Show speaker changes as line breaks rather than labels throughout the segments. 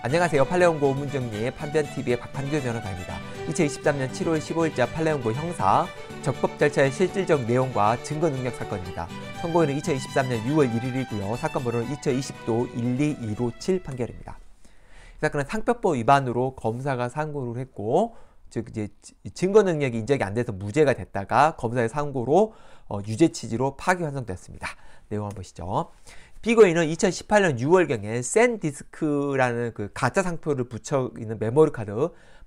안녕하세요. 팔레온고 오문정리의 판변TV의 박판규 변호사입니다. 2023년 7월 15일자 팔레온고 형사 적법 절차의 실질적 내용과 증거 능력 사건입니다. 선고일은 2023년 6월 1일이고요. 사건 번호는 2020도 12257 판결입니다. 이 사건은 상표법 위반으로 검사가 상고를 했고 즉 이제 증거 능력이 인정이 안 돼서 무죄가 됐다가 검사의 상고로 어, 유죄 취지로 파기 환송됐습니다. 내용 한번 보시죠. 비거인은 2018년 6월경에 샌디스크라는 그 가짜 상표를 붙여 있는 메모리 카드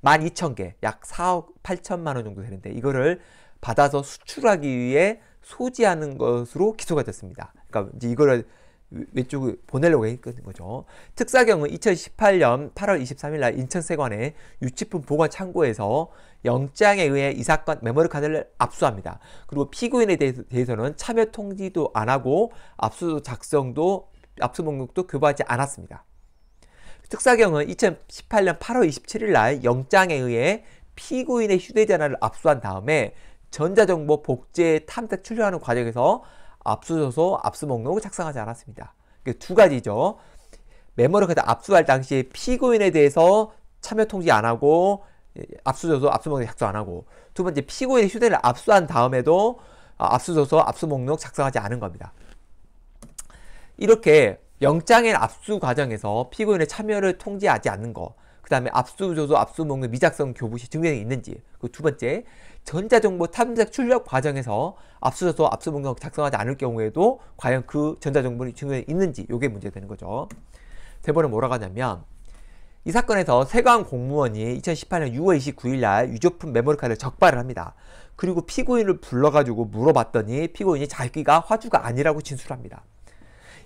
12,000개, 약 4억 8천만 원 정도 되는데 이거를 받아서 수출하기 위해 소지하는 것으로 기소가 됐습니다. 그러니까 이제 이거를 왼쪽을 보내려고 했던 거죠. 특사경은 2018년 8월 23일 날 인천세관의 유치품 보관 창고에서 영장에 의해 이 사건 메모리 카드를 압수합니다. 그리고 피고인에 대해서는 참여 통지도 안 하고 압수 작성도 압수 목록도 교부하지 않았습니다. 특사경은 2018년 8월 27일 날 영장에 의해 피고인의 휴대전화를 압수한 다음에 전자정보 복제 탐색 출력하는 과정에서 압수해서 압수 목록을 작성하지 않았습니다. 두 가지죠. 메모를 그다 압수할 당시에 피고인에 대해서 참여 통지 안 하고 예, 압수조서 압수 목록 작성 안 하고 두 번째 피고인의 휴대를 압수한 다음에도 아, 압수조서 압수 목록 작성하지 않은 겁니다. 이렇게 영장의 압수 과정에서 피고인의 참여를 통지하지 않는 거그 다음에 압수조소, 압수목록, 미작성 교부시 증명이 있는지. 그 두 번째, 전자정보 탐색 출력 과정에서 압수조소, 압수목록 작성하지 않을 경우에도 과연 그 전자정보는 증명이 있는지. 이게 문제 되는 거죠. 대본은 뭐라고 하냐면, 이 사건에서 세관 공무원이 2018년 6월 29일 날 유조품 메모리카드를 적발을 합니다. 그리고 피고인을 불러가지고 물어봤더니 피고인이 자기가 화주가 아니라고 진술합니다.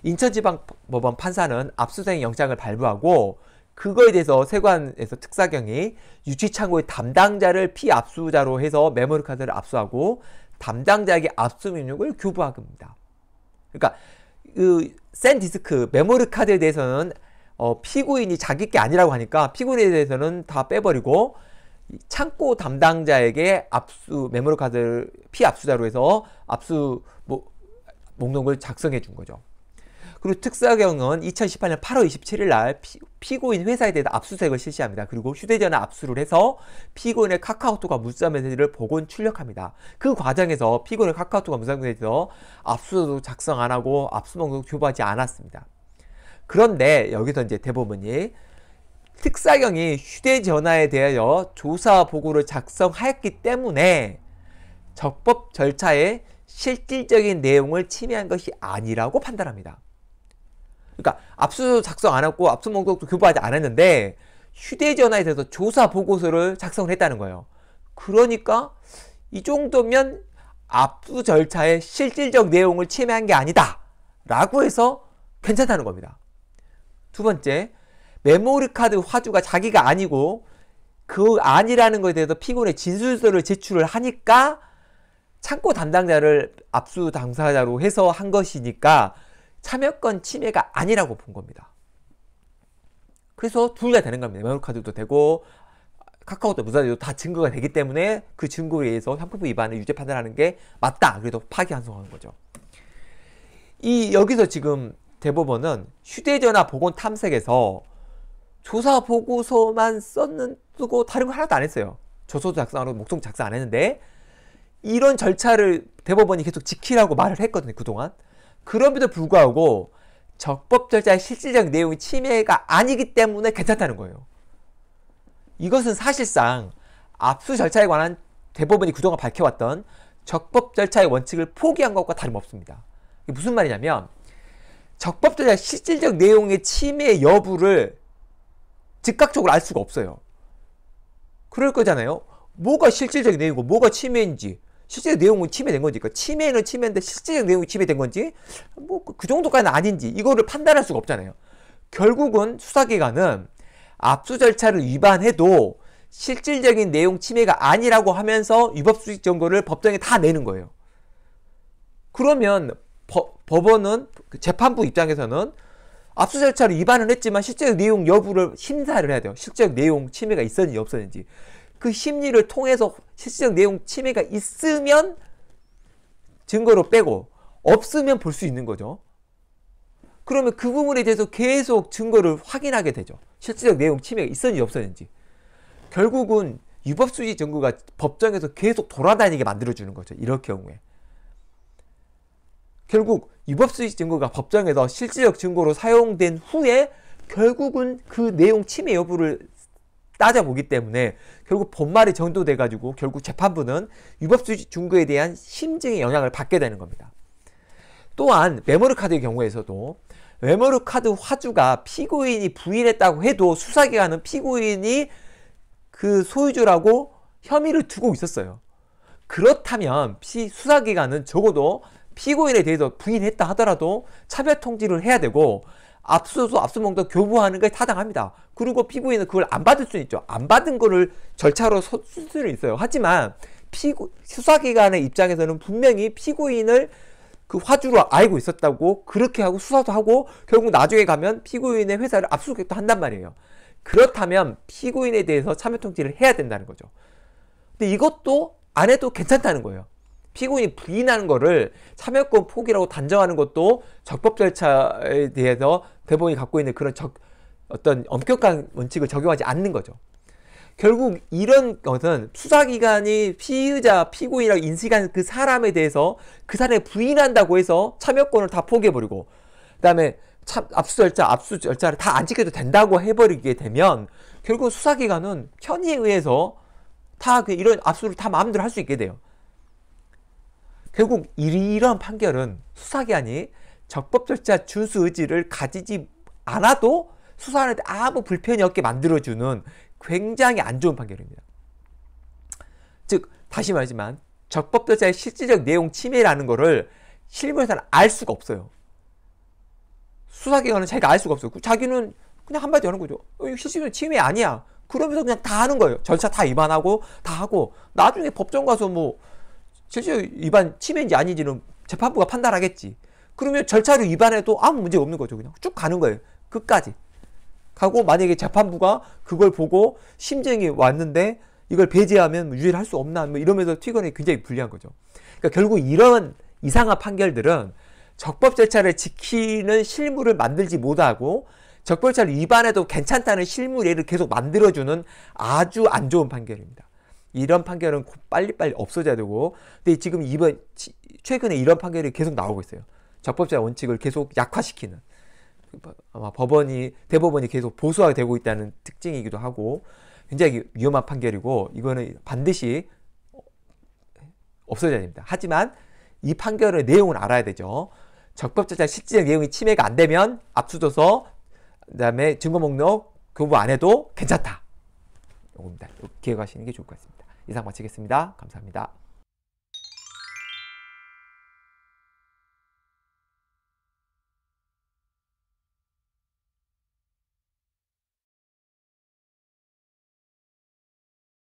인천지방법원 판사는 압수수색 영장을 발부하고 그거에 대해서 세관에서 특사경이 유치창고의 담당자를 피압수자로 해서 메모리 카드를 압수하고 담당자에게 압수명령을 교부합니다. 그러니까 그센 디스크 메모리 카드에 대해서는 어, 피고인이 자기 게 아니라고 하니까 피고인에 대해서는 다 빼버리고 창고 담당자에게 압수 메모리 카드를 피압수자로 해서 압수 뭐, 목록을 작성해 준 거죠. 그리고 특사경은 2018년 8월 27일 날 피, 고인 회사에 대해 압수수색을 실시합니다. 그리고 휴대전화 압수를 해서 피고인의 카카오톡과 문자 메시지를 복원 출력합니다. 그 과정에서 피고인의 카카오톡과 문자 메시지에서 압수도 작성 안 하고 압수목록 교부하지 않았습니다. 그런데 여기서 이제 대부분이 특사경이 휴대전화에 대하여 조사 보고를 작성하였기 때문에 적법 절차에 실질적인 내용을 침해한 것이 아니라고 판단합니다. 그러니까 압수 작성 안 했고 압수 목록도 교부하지 않았는데 휴대전화에 대해서 조사 보고서를 작성을 했다는 거예요. 그러니까 이 정도면 압수 절차의 실질적 내용을 침해한 게 아니다. 라고 해서 괜찮다는 겁니다. 두 번째, 메모리 카드 화주가 자기가 아니고 그 아니라는 것에 대해서 피고인의 진술서를 제출을 하니까 창고 담당자를 압수 당사자로 해서 한 것이니까 참여권 침해가 아니라고 본 겁니다. 그래서 둘 다 되는 겁니다. 메모카드도 되고 카카오톡 무사대도 다 증거가 되기 때문에 그 증거에 의해서 상 형법 위반을 유죄 판단하는 게 맞다. 그래도 파기환송하는 거죠. 이 여기서 지금 대법원은 휴대전화 복원 탐색에서 조사 보고서만 썼는 쓰고 다른 거 하나도 안 했어요. 조서도 작성 하고 목록 작성 안 했는데 이런 절차를 대법원이 계속 지키라고 말을 했거든요. 그동안. 그럼에도 불구하고 적법절차의 실질적 내용이 침해가 아니기 때문에 괜찮다는 거예요. 이것은 사실상 압수 절차에 관한 대법원이 그동안 밝혀왔던 적법 절차의 원칙을 포기한 것과 다름없습니다. 이게 무슨 말이냐면 적법 절차 의 실질적 내용의 침해 여부를 즉각적으로 알 수가 없어요. 그럴 거잖아요. 뭐가 실질적 인 내용이고 뭐가 침해인지 실제 내용은 침해된 건지, 그러니까 침해는 침해인데 실제적 내용이 침해된 건지, 뭐그 그 정도까지는 아닌지 이거를 판단할 수가 없잖아요. 결국은 수사기관은 압수 절차를 위반해도 실질적인 내용 침해가 아니라고 하면서 위법 수익 정보를 법정에 다 내는 거예요. 그러면 버, 법원은 그 재판부 입장에서는 압수 절차를 위반은 했지만 실제적 내용 여부를 심사를 해야 돼요. 실제적 내용 침해가 있었는지 없었는지. 그 심리를 통해서 실질적 내용 침해가 있으면 증거로 빼고 없으면 볼 수 있는 거죠. 그러면 그 부분에 대해서 계속 증거를 확인하게 되죠. 실질적 내용 침해가 있었는지 없었는지. 결국은 위법수지 증거가 법정에서 계속 돌아다니게 만들어주는 거죠. 이럴 경우에. 결국 위법수지 증거가 법정에서 실질적 증거로 사용된 후에 결국은 그 내용 침해 여부를 따져보기 때문에 결국 본말이 정도돼가지고 결국 재판부는 위법수지 중구에 대한 심증의 영향을 받게 되는 겁니다. 또한 메모리 카드의 경우에서도 메모리 카드 화주가 피고인이 부인했다고 해도 수사기관은 피고인이 그 소유주라고 혐의를 두고 있었어요. 그렇다면 피 수사기관은 적어도 피고인에 대해서 부인했다 하더라도 차별 통지를 해야 되고 압수수 압수몽도 교부하는 게 타당합니다. 그리고 피고인은 그걸 안 받을 수 있죠. 안 받은 거를 절차로 쓸 수는 있어요. 하지만 피고, 수사기관의 입장에서는 분명히 피고인을 그 화주로 알고 있었다고 그렇게 하고 수사도 하고 결국 나중에 가면 피고인의 회사를 압수수색도 한단 말이에요. 그렇다면 피고인에 대해서 참여 통지를 해야 된다는 거죠. 근데 이것도 안 해도 괜찮다는 거예요. 피고인이 부인하는 거를 참여권 포기라고 단정하는 것도 적법 절차에 대해서 대법원이 갖고 있는 그런 적, 어떤 엄격한 원칙을 적용하지 않는 거죠. 결국 이런 것은 수사기관이 피의자, 피고인이라고 인식한 그 사람에 대해서 그 사람을 부인한다고 해서 참여권을 다 포기해버리고 그 다음에 압수 절차, 압수 절차를 다 안 지켜도 된다고 해버리게 되면 결국 수사기관은 편의에 의해서 다그 이런 압수를 다 마음대로 할 수 있게 돼요. 결국 이러한 판결은 수사기관이 적법 절차 준수 의지를 가지지 않아도 수사하는 데 아무 불편이 없게 만들어주는 굉장히 안 좋은 판결입니다. 즉 다시 말하지만 적법 절차의 실질적 내용 침해라는 것을 실무에서는 알 수가 없어요. 수사기관은 자기가 알 수가 없어요. 자기는 그냥 한마디 하는 거죠. 어, 실질적 침해 아니야. 그러면서 그냥 다 하는 거예요. 절차 다 위반하고 다 하고 나중에 법정 가서 뭐 실제로 위반 침해인지 아닌지는 재판부가 판단하겠지. 그러면 절차를 위반해도 아무 문제 없는 거죠. 그냥 쭉 가는 거예요. 끝까지. 가고 만약에 재판부가 그걸 보고 심정이 왔는데 이걸 배제하면 뭐 유죄를 할 수 없나 뭐 이러면서 튀거는 굉장히 불리한 거죠. 그러니까 결국 이런 이상한 판결들은 적법 절차를 지키는 실물을 만들지 못하고 적법 절차를 위반해도 괜찮다는 실물 예를 계속 만들어주는 아주 안 좋은 판결입니다. 이런 판결은 빨리빨리 없어져야 되고 근데 지금 이번 최근에 이런 판결이 계속 나오고 있어요. 적법자 원칙을 계속 약화시키는 그 아마 법원이 대법원이 계속 보수화되고 있다는 특징이기도 하고 굉장히 위험한 판결이고 이거는 반드시 없어져야 됩니다. 하지만 이 판결의 내용을 알아야 되죠. 적법자의 실질적 내용이 침해가 안 되면 압수줘서 그다음에 증거 목록 교부 안 해도 괜찮다. 요겁니다. 기억하시는 게 좋을 것 같습니다. 이상 마치겠습니다. 감사합니다.